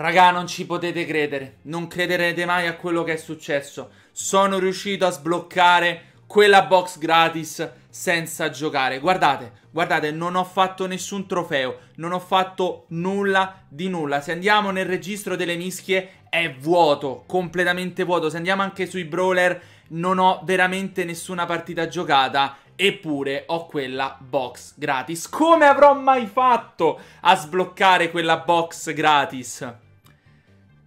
Raga, non ci potete credere. Non crederete mai a quello che è successo. Sono riuscito a sbloccare quella box gratis senza giocare. Guardate, guardate, non ho fatto nessun trofeo, non ho fatto nulla di nulla. Se andiamo nel registro delle mischie è vuoto, completamente vuoto. Se andiamo anche sui brawler non ho veramente nessuna partita giocata. Eppure ho quella box gratis. Come avrò mai fatto a sbloccare quella box gratis?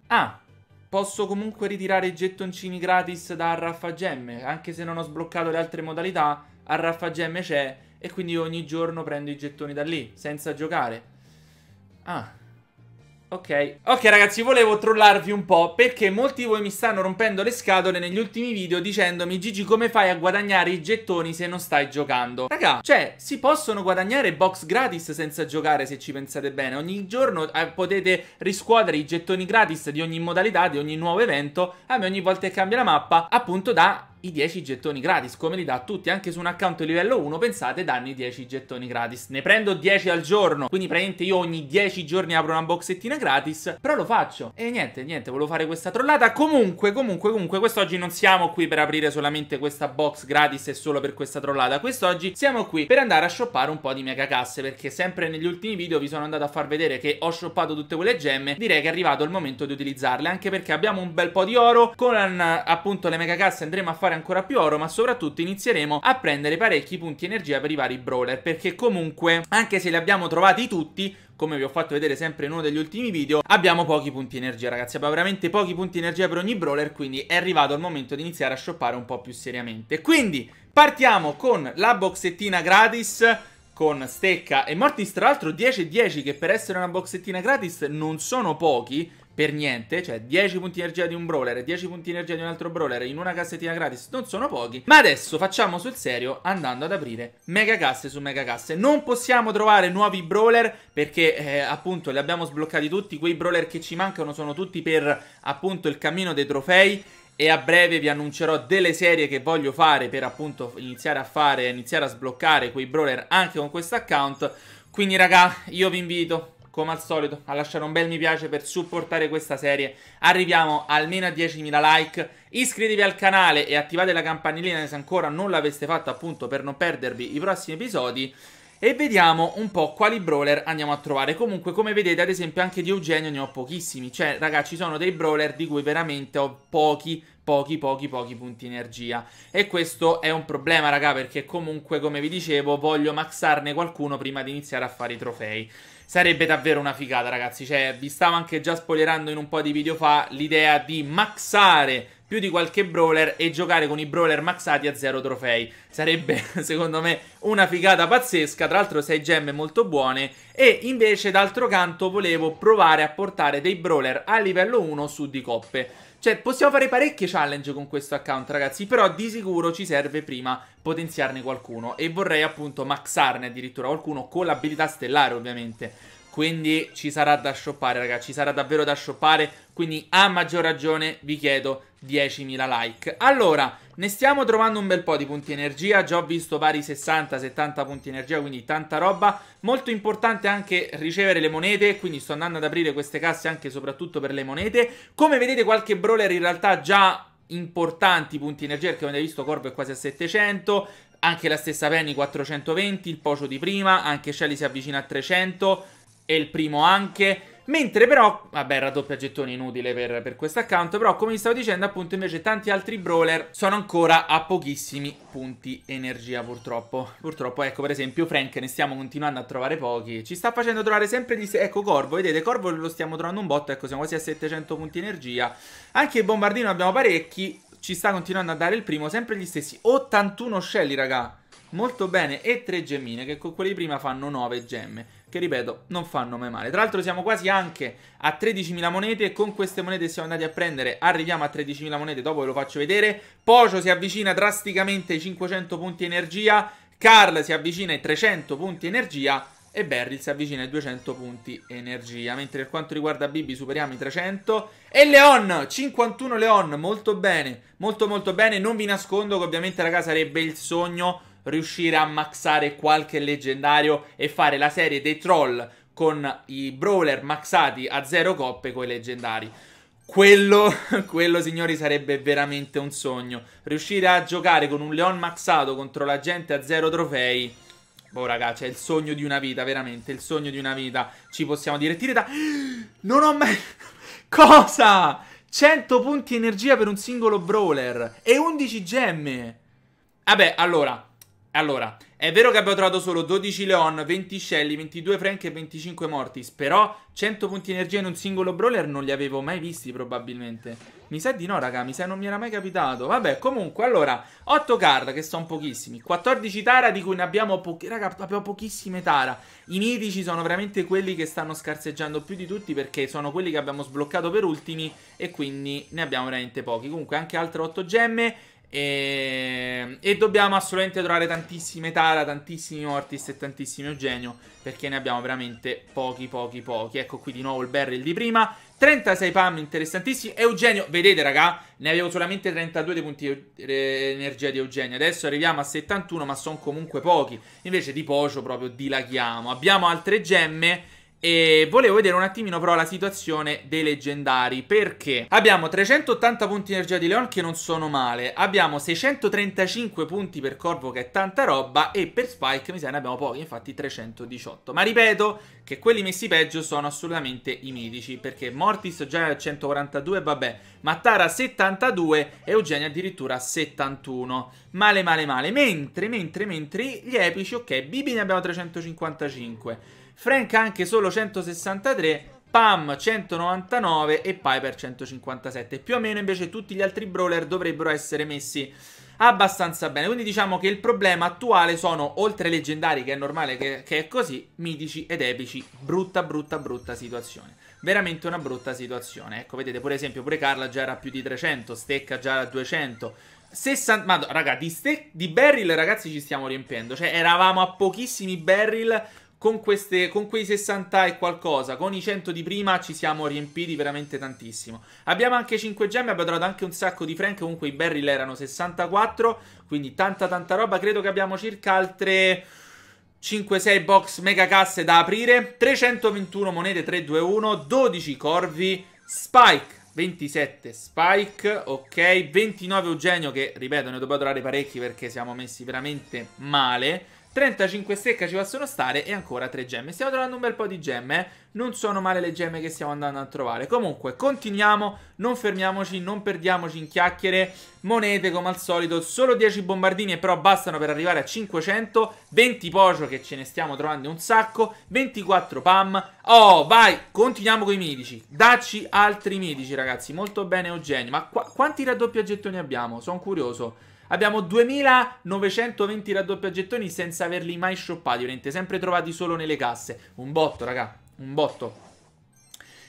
Ah, posso comunque ritirare i gettoncini gratis da Arraffa Gemme, anche se non ho sbloccato le altre modalità, Arraffa Gemme c'è e quindi ogni giorno prendo i gettoni da lì, senza giocare. Ah, Ok, ok ragazzi volevo trollarvi un po' perché molti di voi mi stanno rompendo le scatole negli ultimi video dicendomi Gigi come fai a guadagnare i gettoni se non stai giocando? Raga, cioè si possono guadagnare box gratis senza giocare se ci pensate bene Ogni giorno eh, potete riscuotere i gettoni gratis di ogni modalità, di ogni nuovo evento A me ogni volta che cambia la mappa appunto da i 10 gettoni gratis, come li dà a tutti, anche su un account livello 1, pensate, danno i 10 gettoni gratis. Ne prendo 10 al giorno, quindi praticamente io ogni 10 giorni apro una boxettina gratis, però lo faccio. E niente, niente, volevo fare questa trollata. Comunque, comunque, comunque, quest'oggi non siamo qui per aprire solamente questa box gratis e solo per questa trollata. Quest'oggi siamo qui per andare a shoppare un po' di mega casse, perché sempre negli ultimi video vi sono andato a far vedere che ho shoppato tutte quelle gemme, direi che è arrivato il momento di utilizzarle, anche perché abbiamo un bel po' di oro, con appunto le mega casse andremo a fare fare ancora più oro, ma soprattutto inizieremo a prendere parecchi punti energia per i vari brawler, perché comunque, anche se li abbiamo trovati tutti, come vi ho fatto vedere sempre in uno degli ultimi video, abbiamo pochi punti energia ragazzi, abbiamo veramente pochi punti energia per ogni brawler, quindi è arrivato il momento di iniziare a shoppare un po' più seriamente. Quindi partiamo con la boxettina gratis con Stecca e Mortis, tra l'altro 10 e 10 che per essere una boxettina gratis non sono pochi, per niente, cioè 10 punti energia di un brawler e 10 punti energia di un altro brawler in una cassettina gratis non sono pochi, ma adesso facciamo sul serio andando ad aprire mega casse su mega casse. Non possiamo trovare nuovi brawler perché eh, appunto li abbiamo sbloccati tutti, quei brawler che ci mancano sono tutti per appunto il cammino dei trofei e a breve vi annuncerò delle serie che voglio fare per appunto iniziare a fare, iniziare a sbloccare quei brawler anche con questo account. Quindi raga, io vi invito come al solito a lasciare un bel mi piace per supportare questa serie. Arriviamo almeno a 10.000 like. Iscrivetevi al canale e attivate la campanellina se ancora non l'aveste fatto, appunto per non perdervi i prossimi episodi. E vediamo un po' quali brawler andiamo a trovare. Comunque, come vedete, ad esempio, anche di Eugenio ne ho pochissimi. Cioè, ragazzi, ci sono dei brawler di cui veramente ho pochi pochi pochi pochi punti energia e questo è un problema raga perché comunque come vi dicevo voglio maxarne qualcuno prima di iniziare a fare i trofei sarebbe davvero una figata ragazzi cioè vi stavo anche già spoilerando in un po' di video fa l'idea di maxare più di qualche brawler e giocare con i brawler maxati a zero trofei. Sarebbe, secondo me, una figata pazzesca. Tra l'altro 6 gemme molto buone. E invece, d'altro canto, volevo provare a portare dei brawler a livello 1 su di coppe. Cioè, possiamo fare parecchie challenge con questo account, ragazzi, però di sicuro ci serve prima potenziarne qualcuno. E vorrei appunto maxarne addirittura qualcuno con l'abilità stellare, ovviamente. Quindi ci sarà da shoppare, ragazzi, ci sarà davvero da shoppare quindi a maggior ragione vi chiedo 10.000 like. Allora, ne stiamo trovando un bel po' di punti energia. Già ho visto vari 60-70 punti energia, quindi tanta roba. Molto importante anche ricevere le monete, quindi sto andando ad aprire queste casse anche soprattutto per le monete. Come vedete qualche brawler in realtà già importanti punti energia, perché avete visto Corvo è quasi a 700, anche la stessa Penny 420, il Pocio di prima, anche Shelly si avvicina a 300 e il primo anche... Mentre però, vabbè, raddoppia gettoni inutile per, per questo account, però come vi stavo dicendo, appunto, invece tanti altri brawler sono ancora a pochissimi punti energia, purtroppo. Purtroppo, ecco, per esempio, Frank ne stiamo continuando a trovare pochi. Ci sta facendo trovare sempre di... Ecco, Corvo, vedete, Corvo lo stiamo trovando un botto, ecco, siamo quasi a 700 punti energia. Anche il bombardino abbiamo parecchi, ci sta continuando a dare il primo, sempre gli stessi 81 scelli, raga. Molto bene, e tre gemmine, che con quelli di prima fanno 9 gemme che ripeto non fanno mai male. Tra l'altro siamo quasi anche a 13.000 monete, con queste monete siamo andati a prendere, arriviamo a 13.000 monete, dopo ve lo faccio vedere. Pocio si avvicina drasticamente ai 500 punti energia, Carl si avvicina ai 300 punti energia e Beryl si avvicina ai 200 punti energia. Mentre per quanto riguarda Bibi superiamo i 300. E Leon, 51 Leon, molto bene, molto molto bene. Non vi nascondo che ovviamente raga sarebbe il sogno riuscire a maxare qualche leggendario e fare la serie dei troll con i brawler maxati a zero coppe con i leggendari. Quello, quello signori sarebbe veramente un sogno. Riuscire a giocare con un Leon maxato contro la gente a zero trofei. Boh ragazzi, cioè, è il sogno di una vita, veramente, il sogno di una vita. Ci possiamo dire... Tire da... Non ho mai... Cosa? 100 punti energia per un singolo brawler e 11 gemme. Vabbè, allora, allora, è vero che abbiamo trovato solo 12 Leon, 20 Shelly, 22 Frank e 25 Mortis, però 100 punti energia in un singolo brawler non li avevo mai visti probabilmente. Mi sa di no, raga, mi sa non mi era mai capitato. Vabbè, comunque, allora, 8 card che sono pochissimi, 14 Tara di cui ne abbiamo pochi, raga, abbiamo pochissime Tara. I mitici sono veramente quelli che stanno scarseggiando più di tutti perché sono quelli che abbiamo sbloccato per ultimi e quindi ne abbiamo veramente pochi. Comunque anche altre 8 gemme e, ehm, e, dobbiamo assolutamente trovare tantissime Tara, tantissimi Ortis e tantissimi Eugenio perché ne abbiamo veramente pochi, pochi, pochi. Ecco qui di nuovo il barrel di prima. 36 PAM interessantissimi. Eugenio, vedete raga, ne avevo solamente 32 dei punti energia di Eugenio. Adesso arriviamo a 71, ma sono comunque pochi. Invece di Pocio proprio dilaghiamo. Abbiamo altre gemme e volevo vedere un attimino però la situazione dei leggendari perché abbiamo 380 punti energia di Leon che non sono male, abbiamo 635 punti per Corvo che è tanta roba e per Spike mi sa ne abbiamo pochi, infatti 318. Ma ripeto che quelli messi peggio sono assolutamente i medici perché Mortis già è a 142 vabbè, Mattara 72 e Eugenia addirittura 71. Male male male, mentre mentre mentre gli epici ok, Bibi ne abbiamo 355. Frank anche solo 163 Pam 199 e Piper 157. Più o meno invece tutti gli altri brawler dovrebbero essere messi abbastanza bene. Quindi diciamo che il problema attuale sono, oltre leggendari, che è normale che, che è così, mitici ed epici. Brutta, brutta, brutta situazione. Veramente una brutta situazione. Ecco, vedete, per esempio, pure Carla già era più di 300, Stecca già era 200. 60, ma raga, di, ste, di barrel ragazzi ci stiamo riempiendo. Cioè, eravamo a pochissimi Beryl con, queste, con quei 60 e qualcosa, con i 100 di prima ci siamo riempiti veramente tantissimo. Abbiamo anche 5 gemme, abbiamo trovato anche un sacco di frank, comunque i barrel erano 64, quindi tanta tanta roba. Credo che abbiamo circa altre... 5-6 box mega casse da aprire, 321 monete 321, 12 corvi, Spike 27 Spike, ok, 29 Eugenio che ripeto ne dobbiamo trovare parecchi perché siamo messi veramente male 35 stecca ci possono stare e ancora 3 gemme. Stiamo trovando un bel po' di gemme, eh? non sono male le gemme che stiamo andando a trovare. Comunque, continuiamo, non fermiamoci, non perdiamoci in chiacchiere. Monete, come al solito, solo 10 bombardini e però bastano per arrivare a 500. 20 pocio che ce ne stiamo trovando un sacco, 24 pam. Oh, vai, continuiamo con i mitici. Dacci altri mitici, ragazzi, molto bene Eugenio. Ma qu quanti raddoppia gettoni abbiamo? Sono curioso. Abbiamo 2920 raddoppiaggettoni senza averli mai shoppati, ovviamente, sempre trovati solo nelle casse. Un botto, raga, un botto.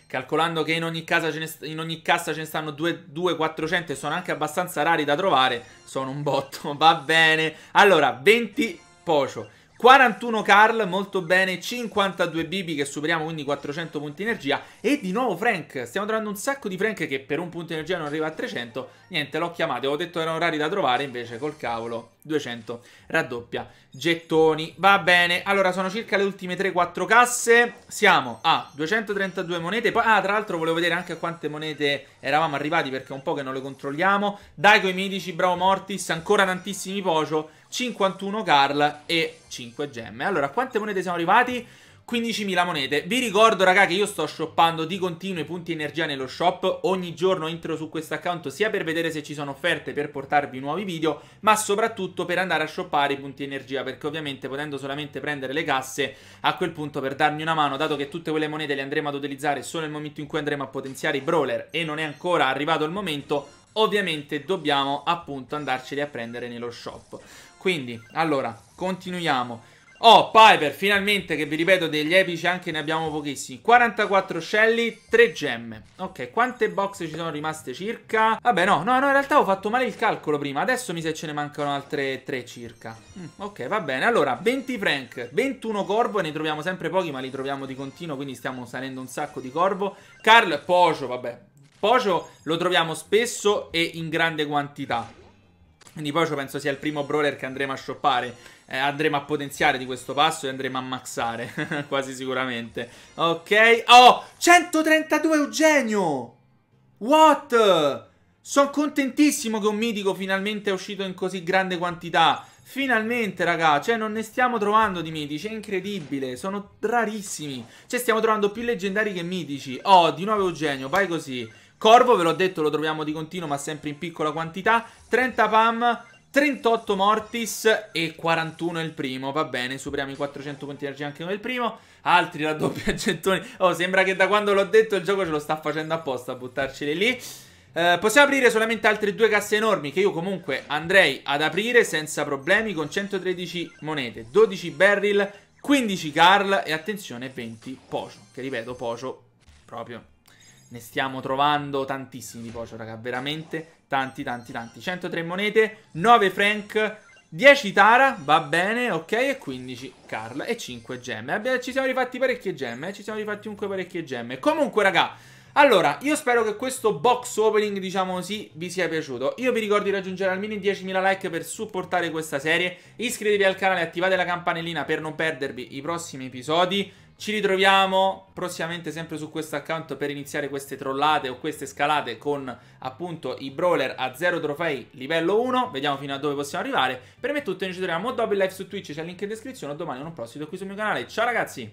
Calcolando che in ogni, casa ce ne, in ogni cassa ce ne stanno 2-400 e sono anche abbastanza rari da trovare, sono un botto, va bene. Allora, 20 pocio. 41 Carl, molto bene, 52 BB che superiamo quindi 400 punti energia e di nuovo Frank, stiamo trovando un sacco di Frank che per un punto energia non arriva a 300, niente l'ho chiamato, avevo detto che erano rari da trovare, invece col cavolo 200 raddoppia gettoni, va bene, allora sono circa le ultime 3-4 casse, siamo a 232 monete, poi ah tra l'altro volevo vedere anche a quante monete eravamo arrivati perché è un po' che non le controlliamo, dai coi medici, bravo Mortis, ancora tantissimi Pocio, 51 carl e 5 gemme. Allora, quante monete siamo arrivati? 15.000 monete. Vi ricordo, raga, che io sto shoppando di continuo i punti energia nello shop. Ogni giorno entro su questo account sia per vedere se ci sono offerte per portarvi nuovi video, ma soprattutto per andare a shoppare i punti energia, perché ovviamente potendo solamente prendere le casse, a quel punto per darmi una mano, dato che tutte quelle monete le andremo ad utilizzare solo nel momento in cui andremo a potenziare i brawler e non è ancora arrivato il momento, ovviamente dobbiamo appunto andarceli a prendere nello shop. Quindi, allora, continuiamo. Oh, Piper, finalmente, che vi ripeto, degli epici anche ne abbiamo pochissimi. 44 scelli, 3 gemme. Ok, quante box ci sono rimaste circa? Vabbè, no, no, no, in realtà ho fatto male il calcolo prima. Adesso mi sa che ce ne mancano altre 3 circa. Mm, ok, va bene. Allora, 20 Frank, 21 Corvo, ne troviamo sempre pochi, ma li troviamo di continuo, quindi stiamo salendo un sacco di Corvo. Carl Pocio, vabbè. Pocio lo troviamo spesso e in grande quantità. Quindi poi io penso sia il primo brawler che andremo a shoppare. Eh, andremo a potenziare di questo passo e andremo a maxare. Quasi sicuramente. Ok. Oh, 132 Eugenio! What? Sono contentissimo che un mitico finalmente è uscito in così grande quantità. Finalmente, raga, cioè non ne stiamo trovando di mitici, è incredibile, sono rarissimi. Cioè stiamo trovando più leggendari che mitici. Oh, di nuovo Eugenio, vai così. Corvo, ve l'ho detto, lo troviamo di continuo, ma sempre in piccola quantità. 30 Pam, 38 Mortis e 41 il primo, va bene, superiamo i 400 punti di energia anche con il primo, altri raddoppi a gettoni, oh sembra che da quando l'ho detto il gioco ce lo sta facendo apposta a buttarceli lì, eh, possiamo aprire solamente altre due casse enormi che io comunque andrei ad aprire senza problemi con 113 monete, 12 barrel, 15 Carl e attenzione 20 Pocio, che ripeto Pocio proprio ne stiamo trovando tantissimi di Pocio, raga, veramente tanti, tanti, tanti. 103 monete, 9 Frank, 10 Tara, va bene, ok, e 15 Carl e 5 gemme. Abbiamo, ci siamo rifatti parecchie gemme, eh, ci siamo rifatti comunque parecchie gemme. Comunque, raga, allora, io spero che questo box opening, diciamo così, vi sia piaciuto. Io vi ricordo di raggiungere almeno 10.000 like per supportare questa serie. Iscrivetevi al canale, attivate la campanellina per non perdervi i prossimi episodi. Ci ritroviamo prossimamente sempre su questo account per iniziare queste trollate o queste scalate con appunto i brawler a 0 trofei livello 1. Vediamo fino a dove possiamo arrivare. Per me è tutto, noi ci troviamo dopo il live su Twitch, c'è il link in descrizione. o Domani in un prossimo video qui sul mio canale. Ciao ragazzi!